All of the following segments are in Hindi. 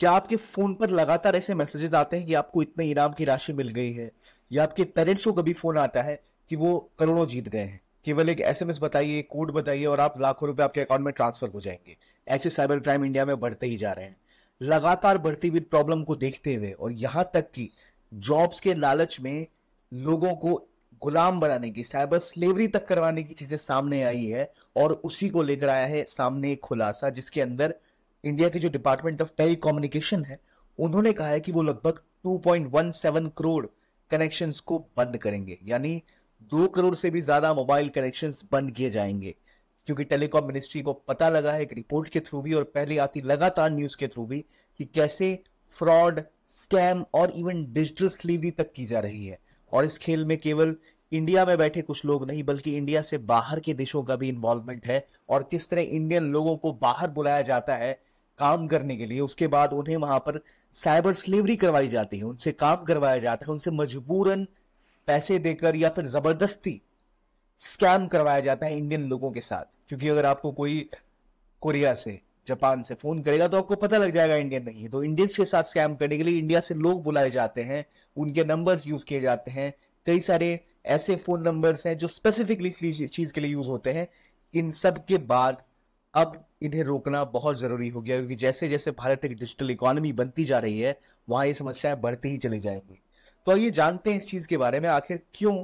क्या आपके फोन पर लगातार ऐसे मैसेजेस आते हैं कि आपको इतने इनाम की राशि मिल गई है या आपके पेरेंट्स को कभी फोन आता है कि वो करोड़ों जीत गए हैं केवल एक एस बताइए कोड बताइए और आप लाखों रुपए आपके अकाउंट में ट्रांसफर हो जाएंगे ऐसे साइबर क्राइम इंडिया में बढ़ते ही जा रहे हैं लगातार बढ़ती हुई प्रॉब्लम को देखते हुए और यहाँ तक कि जॉब्स के लालच में लोगों को गुलाम बनाने की साइबर स्लेवरी तक करवाने की चीजें सामने आई है और उसी को लेकर आया है सामने एक खुलासा जिसके अंदर इंडिया के जो डिपार्टमेंट ऑफ टेली कम्युनिकेशन है उन्होंने कहा है कि वो लगभग 2.17 करोड़ कनेक्शंस को बंद करेंगे यानी दो करोड़ से भी ज्यादा मोबाइल कनेक्शंस बंद किए जाएंगे क्योंकि टेलीकॉम मिनिस्ट्री को पता लगा है एक रिपोर्ट के थ्रू भी और पहले आती लगातार न्यूज के थ्रू भी कि कैसे फ्रॉड स्कैम और इवन डिजिटल स्लीवरी तक की जा रही है और इस खेल में केवल इंडिया में बैठे कुछ लोग नहीं बल्कि इंडिया से बाहर के देशों का भी इन्वॉल्वमेंट है और किस तरह इंडियन लोगों को बाहर बुलाया जाता है काम करने के लिए उसके बाद उन्हें वहां पर साइबर स्लेवरी करवाई जाती है उनसे काम करवाया जाता है उनसे मजबूरन पैसे देकर या फिर जबरदस्ती स्कैम करवाया जाता है इंडियन लोगों के साथ क्योंकि अगर आपको कोई कोरिया से जापान से फोन करेगा तो आपको पता लग जाएगा इंडियन नहीं है तो इंडियंस के साथ स्कैम करने के लिए इंडिया से लोग बुलाए जाते हैं उनके नंबर्स यूज किए जाते हैं कई सारे ऐसे फोन नंबर्स हैं जो स्पेसिफिकली इस चीज के लिए यूज होते हैं इन सब के बाद अब इन्हें रोकना बहुत ज़रूरी हो गया क्योंकि जैसे जैसे भारत एक डिजिटल इकोनॉमी बनती जा रही है वहां ये समस्याएं बढ़ती ही चली जाएंगी तो आइए जानते हैं इस चीज़ के बारे में आखिर क्यों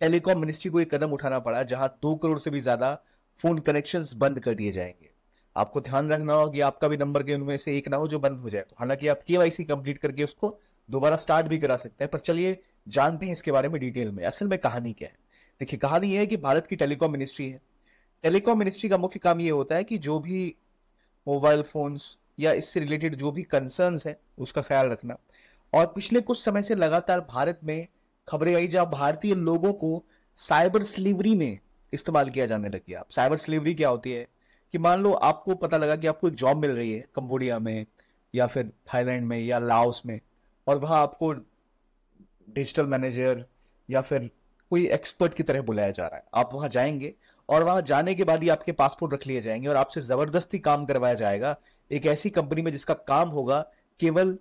टेलीकॉम मिनिस्ट्री को एक कदम उठाना पड़ा जहां दो करोड़ से भी ज़्यादा फ़ोन कनेक्शन बंद कर दिए जाएंगे आपको ध्यान रखना होगा कि आपका भी नंबर के उनमें से एक ना हो जो बंद हो जाए तो हालांकि आप के वाई सी कंप्लीट करके उसको दोबारा स्टार्ट भी करा सकते हैं पर चलिए जानते हैं इसके बारे में डिटेल में असल में कहानी क्या है देखिए कहानी यह है कि भारत की टेलीकॉम मिनिस्ट्री है टेलीकॉम मिनिस्ट्री का मुख्य काम ये होता है कि जो भी मोबाइल फोन्स या इससे रिलेटेड जो भी कंसर्न्स हैं उसका ख्याल रखना और पिछले कुछ समय से लगातार भारत में खबरें आई जहाँ भारतीय लोगों को साइबर स्लीवरी में इस्तेमाल किया जाने लग गया साइबर स्लीवरी क्या होती है कि मान लो आपको पता लगा कि आपको एक जॉब मिल रही है कंबोडिया में या फिर थाईलैंड में या लाओस में और वहाँ आपको डिजिटल मैनेजर या फिर कोई एक्सपर्ट की तरह बुलाया जा रहा है आप वहां जाएंगे और वहां जाने के बाद ही आपके पासपोर्ट रख लिए जाएंगे और आपसे जबरदस्ती काम करवाया जाएगा एक ऐसी कंपनी में जिसका काम होगा केवल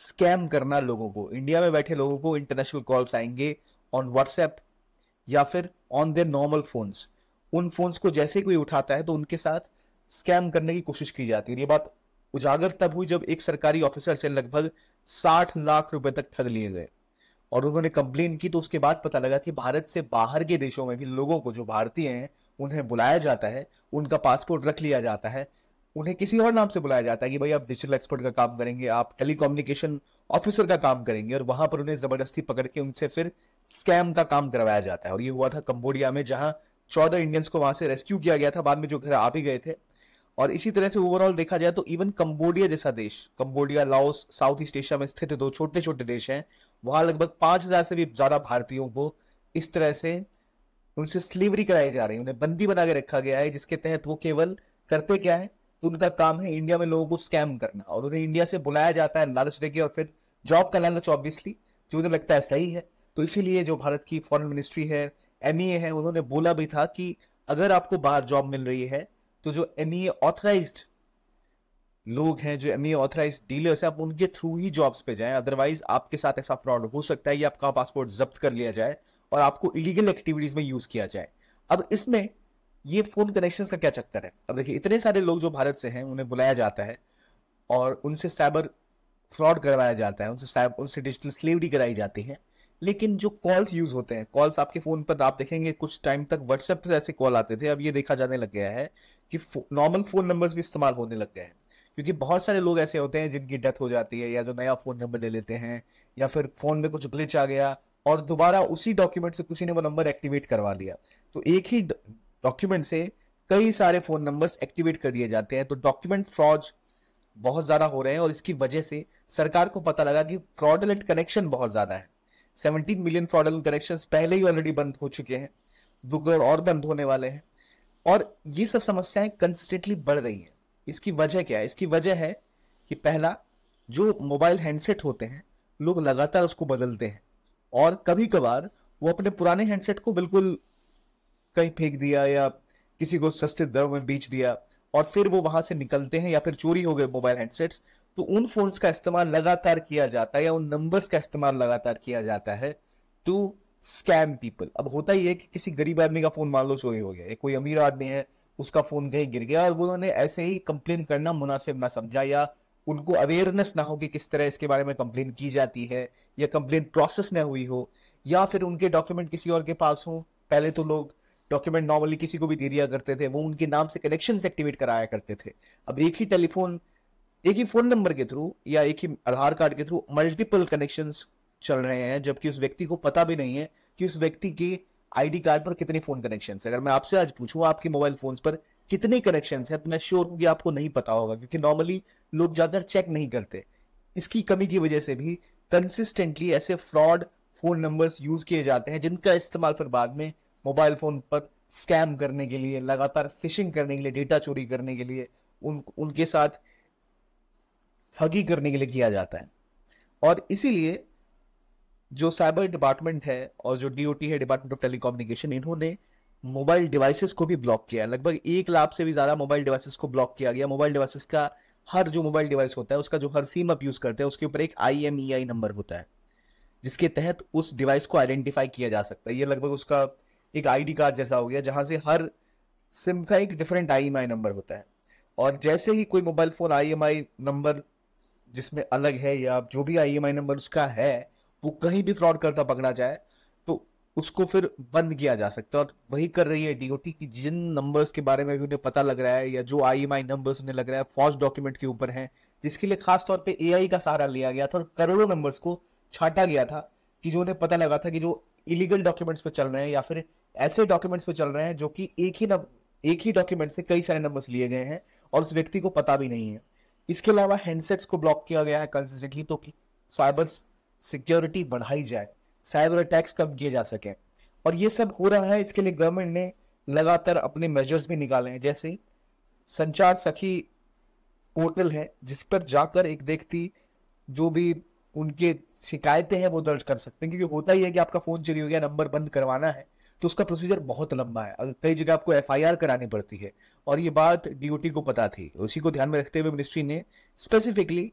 स्कैम करना लोगों को इंडिया में बैठे लोगों को इंटरनेशनल कॉल्स आएंगे ऑन व्हाट्सएप या फिर ऑन देर नॉर्मल फोन्स उन फोन्स को जैसे कोई उठाता है तो उनके साथ स्कैम करने की कोशिश की जाती है ये बात उजागर तब हुई जब एक सरकारी ऑफिसर से लगभग साठ लाख रुपए तक ठग लिए गए और उन्होंने कंप्लेन की तो उसके बाद पता लगा कि भारत से बाहर के देशों में भी लोगों को जो भारतीय हैं उन्हें बुलाया जाता है उनका पासपोर्ट रख लिया जाता है उन्हें किसी और नाम से बुलाया जाता है कि भाई आप डिजिटल एक्सपर्ट का काम करेंगे आप टेलीकोम्युनिकेशन ऑफिसर का काम करेंगे और वहां पर उन्हें जबरदस्ती पकड़ के उनसे फिर स्कैम का काम करवाया जाता है और ये हुआ था कंबोडिया में जहां चौदह इंडियंस को वहां से रेस्क्यू किया गया था बाद में जो घर आ भी गए थे और इसी तरह से ओवरऑल देखा जाए तो इवन कंबोडिया जैसा देश Cambodia Laos South East Asia में स्थित दो छोटे छोटे देश हैं वहां लगभग पांच हजार से भी ज़्यादा भारतीयों को इस तरह से उनसे स्लीवरी कराई जा रही है उन्हें बंदी बना के रखा गया है जिसके तहत वो केवल करते क्या है तो उनका काम है इंडिया में लोगों को स्कैम करना और उन्हें इंडिया से बुलाया जाता है लालच देके और फिर जॉब का लालच ऑब्वियसली जो उन्हें लगता है सही है तो इसीलिए जो भारत की फॉरेन मिनिस्ट्री है एम e है उन्होंने बोला भी था कि अगर आपको बाहर जॉब मिल रही है तो जो एम ऑथराइज्ड e लोग हैं जो एम ऑथराइज डीलर्स हैं आप उनके थ्रू ही जॉब्स पे जाएं अदरवाइज आपके साथ ऐसा फ्रॉड हो सकता है कि आपका पासपोर्ट जब्त कर लिया जाए और आपको इलीगल एक्टिविटीज में यूज किया जाए अब इसमें ये फोन कनेक्शन का क्या चक्कर है अब देखिए इतने सारे लोग जो भारत से हैं उन्हें बुलाया जाता है और उनसे साइबर फ्रॉड करवाया जाता है उनसे उनसे डिजिटल स्लेवरी कराई जाती है लेकिन जो कॉल्स यूज होते हैं कॉल्स आपके फोन पर आप देखेंगे कुछ टाइम तक व्हाट्सएप से ऐसे कॉल आते थे अब ये देखा जाने लग गया है कि नॉर्मल फोन नंबर्स भी इस्तेमाल होने लग गए हैं क्योंकि बहुत सारे लोग ऐसे होते हैं जिनकी डेथ हो जाती है या जो नया फ़ोन नंबर ले लेते हैं या फिर फ़ोन में कुछ ग्लिच आ गया और दोबारा उसी डॉक्यूमेंट से किसी ने वो नंबर एक्टिवेट करवा लिया तो एक ही डॉक्यूमेंट से कई सारे फ़ोन नंबर्स एक्टिवेट कर दिए जाते हैं तो डॉक्यूमेंट फ्रॉड बहुत ज़्यादा हो रहे हैं और इसकी वजह से सरकार को पता लगा कि फ्रॉडलेंट कनेक्शन बहुत ज़्यादा है सेवनटीन मिलियन फ्रॉडलेंट कनेक्शन पहले ही ऑलरेडी बंद हो चुके हैं दो करोड़ और बंद होने वाले हैं और ये सब समस्याएं कंस्टेंटली बढ़ रही हैं इसकी वजह क्या है इसकी वजह है कि पहला जो मोबाइल हैंडसेट होते हैं लोग लगातार उसको बदलते हैं और कभी कभार वो अपने पुराने हैंडसेट को बिल्कुल कहीं फेंक दिया या किसी को सस्ते दर में बेच दिया और फिर वो वहां से निकलते हैं या फिर चोरी हो गए मोबाइल हैंडसेट्स तो उन फोन्स का इस्तेमाल लगातार किया जाता है या उन नंबर्स का इस्तेमाल लगातार किया जाता है टू स्कैम पीपल अब होता ही है कि किसी गरीब आदमी का फोन मान लो चोरी हो गया कोई अमीर आदमी है उसका फोन कहीं गिर गया और उन्होंने ऐसे ही कंप्लेन करना मुनासिब ना समझा या उनको अवेयरनेस ना हो कि किस तरह इसके बारे में कंप्लेन की जाती है या कंप्लेन प्रोसेस ना हुई हो या फिर उनके डॉक्यूमेंट किसी और के पास हो पहले तो लोग डॉक्यूमेंट नॉर्मली किसी को भी दे दिया करते थे वो उनके नाम से कनेक्शन एक्टिवेट कराया करते थे अब एक ही टेलीफोन एक ही फोन नंबर के थ्रू या एक ही आधार कार्ड के थ्रू मल्टीपल कनेक्शन चल रहे हैं जबकि उस व्यक्ति को पता भी नहीं है कि उस व्यक्ति के आईडी कार्ड पर कितने फोन कनेक्शन है अगर मैं आपसे आज पूछूं आपके मोबाइल फोन पर कितने कनेक्शन है तो मैं श्योर हूँ कि आपको नहीं पता होगा क्योंकि नॉर्मली लोग ज्यादा चेक नहीं करते इसकी कमी की वजह से भी कंसिस्टेंटली ऐसे फ्रॉड फोन नंबर्स यूज किए जाते हैं जिनका इस्तेमाल फिर बाद में मोबाइल फोन पर स्कैम करने के लिए लगातार फिशिंग करने के लिए डेटा चोरी करने के लिए उन उनके साथ हगी करने के लिए किया जाता है और इसीलिए जो साइबर डिपार्टमेंट है और जो डीओटी है डिपार्टमेंट ऑफ टेलीकोम्युनिकेशन इन्होंने मोबाइल डिवाइसेस को भी ब्लॉक किया लगभग एक लाख से भी ज़्यादा मोबाइल डिवाइसेस को ब्लॉक किया गया मोबाइल डिवाइसेस का हर जो मोबाइल डिवाइस होता है उसका जो हर सिम आप यूज़ करते हैं उसके ऊपर एक I M E I number होता है जिसके तहत उस डिवाइस को आइडेंटिफाई किया जा सकता है ये लगभग उसका एक डी कार्ड जैसा हो गया जहाँ से हर सिम का एक different I M I number होता है और जैसे ही कोई mobile phone I M I number जिसमें अलग है या जो भी आई एम आई नंबर उसका है वो कहीं भी फ्रॉड करता पकड़ा जाए तो उसको फिर बंद किया जा सकता है और वही कर रही है डीओटी की जिन नंबर्स के बारे में भी उन्हें पता लग रहा है या जो आई एम आई नंबर्स उन्हें लग रहा है फॉर्ज डॉक्यूमेंट के ऊपर है जिसके लिए खास तौर पे एआई का सहारा लिया गया था और करोड़ों नंबर्स को छाटा गया था कि जो उन्हें पता लगा था कि जो इलीगल डॉक्यूमेंट्स पे चल रहे हैं या फिर ऐसे डॉक्यूमेंट्स पे चल रहे हैं जो कि एक ही नंबर एक ही डॉक्यूमेंट से कई सारे नंबर्स लिए गए हैं और उस व्यक्ति को पता भी नहीं है इसके अलावा हैंडसेट्स को ब्लॉक किया गया है कंसिस्टेंटली तो कि साइबर सिक्योरिटी बढ़ाई जाए साइबर अटैक्स कम किए जा सके और ये सब हो रहा है इसके लिए गवर्नमेंट ने लगातार अपने मेजर्स भी निकाले हैं जैसे संचार सखी पोर्टल है जिस पर जाकर एक व्यक्ति जो भी उनके शिकायतें हैं वो दर्ज कर सकते हैं क्योंकि होता ही है कि आपका फोन चली हो गया नंबर बंद करवाना है तो उसका प्रोसीजर बहुत लंबा है अगर कई जगह आपको एफ करानी पड़ती है और ये बात डीओटी को पता थी उसी को ध्यान में रखते हुए मिनिस्ट्री ने स्पेसिफिकली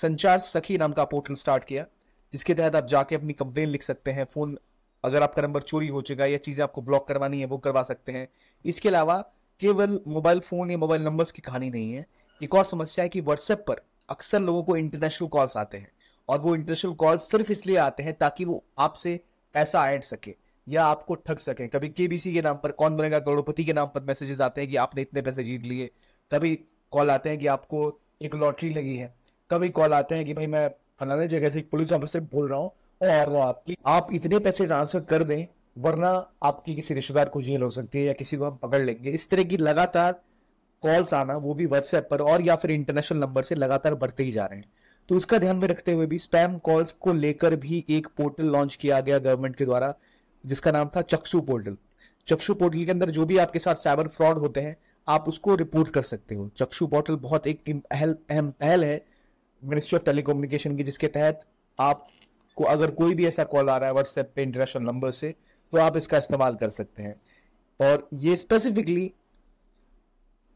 संचार सखी नाम का पोर्टल स्टार्ट किया जिसके तहत आप जाके अपनी कंप्लेन लिख सकते हैं फ़ोन अगर आपका नंबर चोरी हो चुका है या चीज़ें आपको ब्लॉक करवानी है वो करवा सकते हैं इसके अलावा केवल मोबाइल फ़ोन या मोबाइल नंबर्स की कहानी नहीं है एक और समस्या है कि व्हाट्सएप पर अक्सर लोगों को इंटरनेशनल कॉल्स आते हैं और वो इंटरनेशनल कॉल्स सिर्फ इसलिए आते हैं ताकि वो आपसे पैसा ऐड सके या आपको ठग सकें कभी के के नाम पर कौन बनेगा करोड़पति के नाम पर मैसेजेस आते हैं कि आपने इतने पैसे जीत लिए कभी कॉल आते हैं कि आपको एक लॉटरी लगी है कभी कॉल आते हैं कि भाई मैं फलाने जगह से पुलिस ऑफिसर बोल रहा हूँ और आप इतने पैसे ट्रांसफर कर दें वरना आपकी किसी रिश्तेदार को जेल हो सकती है या किसी को हम पकड़ लेंगे इस तरह की लगातार कॉल्स आना वो भी व्हाट्सएप पर और या फिर इंटरनेशनल नंबर से लगातार बढ़ते ही जा रहे हैं तो उसका ध्यान में रखते हुए भी स्पैम कॉल्स को लेकर भी एक पोर्टल लॉन्च किया गया गवर्नमेंट के द्वारा जिसका नाम था चक्षु पोर्टल चक्षु पोर्टल के अंदर जो भी आपके साथ साइबर फ्रॉड होते हैं आप उसको रिपोर्ट कर सकते हो चक्षु पोर्टल बहुत एक अहम पहल है मिनिस्ट्री ऑफ टेलीकम्युनिकेशन की जिसके तहत आपको अगर कोई भी ऐसा कॉल आ रहा है व्हाट्सएप पे इंटरनेशनल नंबर से तो आप इसका इस्तेमाल कर सकते हैं और ये स्पेसिफिकली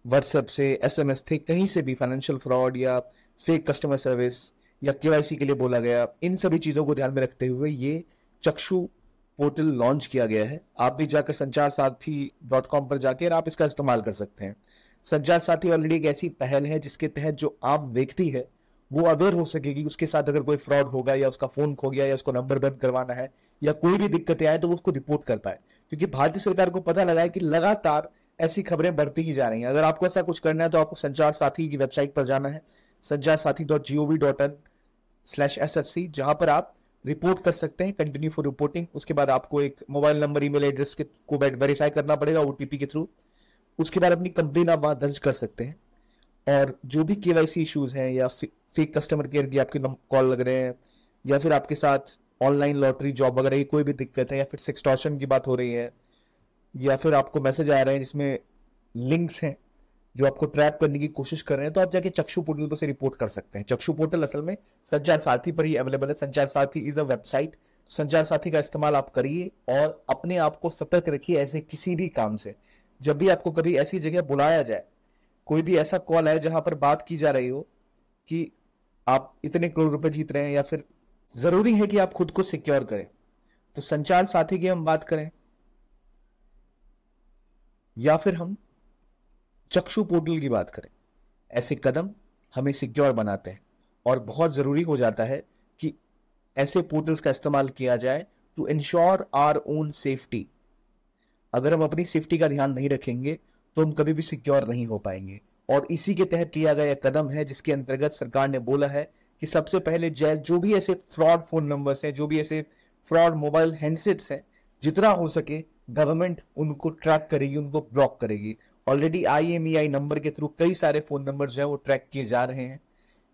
व्हाट्सएप से एस एम एस थे कहीं से भी फाइनेंशियल फ्रॉड या फेक कस्टमर सर्विस या के के लिए बोला गया इन सभी चीज़ों को ध्यान में रखते हुए ये चक्षु पोर्टल लॉन्च किया गया है आप भी जाकर संचार साथी डॉट कॉम पर जाकर आप इसका इस्तेमाल कर सकते हैं संचार साथी ऑलरेडी एक ऐसी पहल है जिसके तहत जो आम व्यक्ति है वो अवेयर हो सकेगी उसके साथ अगर कोई फ्रॉड होगा या उसका फोन खो गया या उसको नंबर बंद करवाना है या कोई भी दिक्कतें आए तो वो उसको रिपोर्ट कर पाए क्योंकि भारतीय सरकार को पता लगा है कि लगातार ऐसी खबरें बढ़ती ही जा रही हैं अगर आपको ऐसा कुछ करना है तो आपको संचार साथी की वेबसाइट पर जाना है Sanchar Saathi dot G O V dot in slash S F C जहाँ पर आप रिपोर्ट कर सकते हैं कंटिन्यू फॉर रिपोर्टिंग उसके बाद आपको एक मोबाइल नंबर ईमेल एड्रेस के को वेरीफाई करना पड़ेगा ओटीपी के थ्रू उसके बाद अपनी कंप्लेन आप वहाँ दर्ज कर सकते हैं और जो भी के वाई सी इशूज़ हैं या फेक कस्टमर केयर की आपके कॉल लग रहे हैं या फिर आपके साथ ऑनलाइन लॉटरी जॉब वगैरह की कोई भी दिक्कत है या फिर सिक्सटॉशन की बात हो रही है या फिर आपको मैसेज आ रहे हैं जिसमें लिंक्स हैं जो आपको ट्रैप करने की कोशिश कर रहे हैं तो आप जाके चक्षु पोर्टल पर से रिपोर्ट कर सकते हैं चक्षु पोर्टल असल में संचार साथी पर ही अवेलेबल है संचार साथी इज अ वेबसाइट संचार साथी का इस्तेमाल आप करिए और अपने आप को सतर्क रखिए ऐसे किसी भी काम से जब भी आपको कभी ऐसी जगह बुलाया जाए कोई भी ऐसा कॉल आए जहां पर बात की जा रही हो कि आप इतने करोड़ रुपए जीत रहे हैं या फिर जरूरी है कि आप खुद को सिक्योर करें तो संचार साथी की हम बात करें या फिर हम चक्षु पोर्टल की बात करें ऐसे कदम हमें सिक्योर बनाते हैं और बहुत ज़रूरी हो जाता है कि ऐसे पोर्टल्स का इस्तेमाल किया जाए to ensure our own safety अगर हम अपनी सेफ्टी का ध्यान नहीं रखेंगे तो हम कभी भी सिक्योर नहीं हो पाएंगे और इसी के तहत लिया गया कदम है जिसके अंतर्गत सरकार ने बोला है कि सबसे पहले जैल जो भी ऐसे फ्रॉड फोन नंबर्स हैं जो भी ऐसे फ्रॉड मोबाइल हैंडसेट्स हैं जितना हो सके गवर्नमेंट उनको ट्रैक करेगी उनको ब्लॉक करेगी ऑलरेडी आई नंबर के थ्रू कई सारे फोन नंबर जो है वो ट्रैक किए जा रहे हैं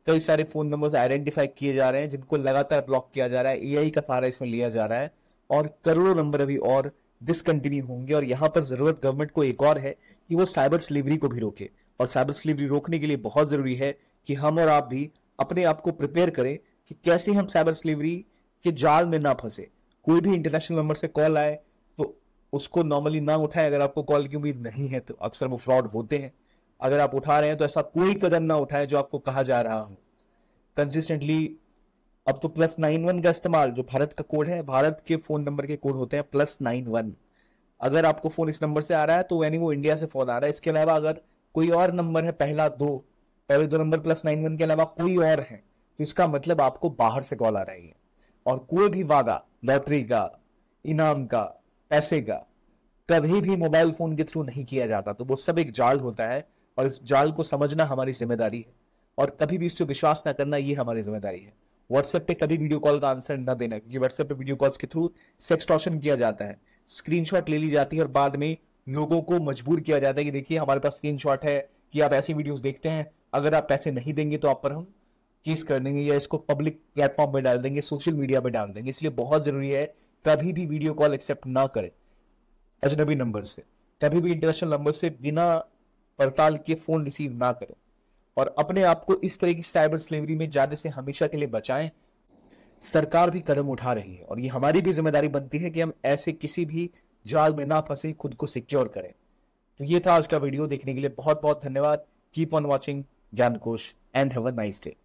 कई सारे फोन नंबर्स आइडेंटिफाई किए जा रहे हैं जिनको लगातार ब्लॉक किया जा रहा है ए का सहारा इसमें लिया जा रहा है और करोड़ों नंबर अभी और डिसकंटिन्यू होंगे और यहाँ पर जरूरत गवर्नमेंट को एक और है कि वो साइबर स्लेवरी को भी रोके और साइबर स्लेवरी रोकने के लिए बहुत ज़रूरी है कि हम और आप भी अपने आप को प्रिपेयर करें कि कैसे हम साइबर स्लेवरी के जाल में ना फंसे कोई भी इंटरनेशनल नंबर से कॉल आए तो उसको नॉर्मली ना उठाए अगर आपको कॉल की उम्मीद नहीं है तो अक्सर वो फ्रॉड होते हैं अगर आप उठा रहे हैं तो ऐसा कोई कदम ना उठाए जो आपको कहा जा रहा हो कंसिस्टेंटली अब तो प्लस नाइन वन का इस्तेमाल जो भारत का कोड है भारत के फोन नंबर के कोड होते हैं प्लस नाइन वन अगर आपको फोन इस नंबर से आ रहा है तो यानी वो इंडिया से फोन आ रहा है इसके अलावा अगर कोई और नंबर है पहला दो पहले दो नंबर प्लस नाइन वन के अलावा कोई और है तो इसका मतलब आपको बाहर से कॉल आ रही है और कोई भी वादा लॉटरी का इनाम का पैसे का कभी भी मोबाइल फोन के थ्रू नहीं किया जाता तो वो सब एक जाल होता है और इस जाल को समझना हमारी जिम्मेदारी है और कभी भी इस पर विश्वास ना करना ये हमारी जिम्मेदारी है व्हाट्सएप पे कभी वीडियो कॉल का आंसर ना देना क्योंकि व्हाट्सएप पे वीडियो कॉल्स के थ्रू सेक्सटॉशन किया जाता है स्क्रीनशॉट ले ली जाती है और बाद में लोगों को मजबूर किया जाता है कि देखिए हमारे पास स्क्रीन है कि आप ऐसी वीडियोस देखते हैं अगर आप पैसे नहीं देंगे तो आप पर हम केस कर देंगे या इसको पब्लिक प्लेटफॉर्म पर डाल देंगे सोशल मीडिया पे डाल देंगे इसलिए बहुत ज़रूरी है कभी भी वीडियो कॉल एक्सेप्ट ना करें अजनबी नंबर से कभी भी इंटरनेशनल नंबर से बिना पड़ताल के फ़ोन रिसीव ना करें और अपने आप को इस तरह की साइबर स्लेवरी में जाने से हमेशा के लिए बचाएं सरकार भी कदम उठा रही है और ये हमारी भी जिम्मेदारी बनती है कि हम ऐसे किसी भी जाल में ना फंसे खुद को सिक्योर करें तो ये था आज का वीडियो देखने के लिए बहुत बहुत धन्यवाद keep on watching Gyan Kosh and have a nice day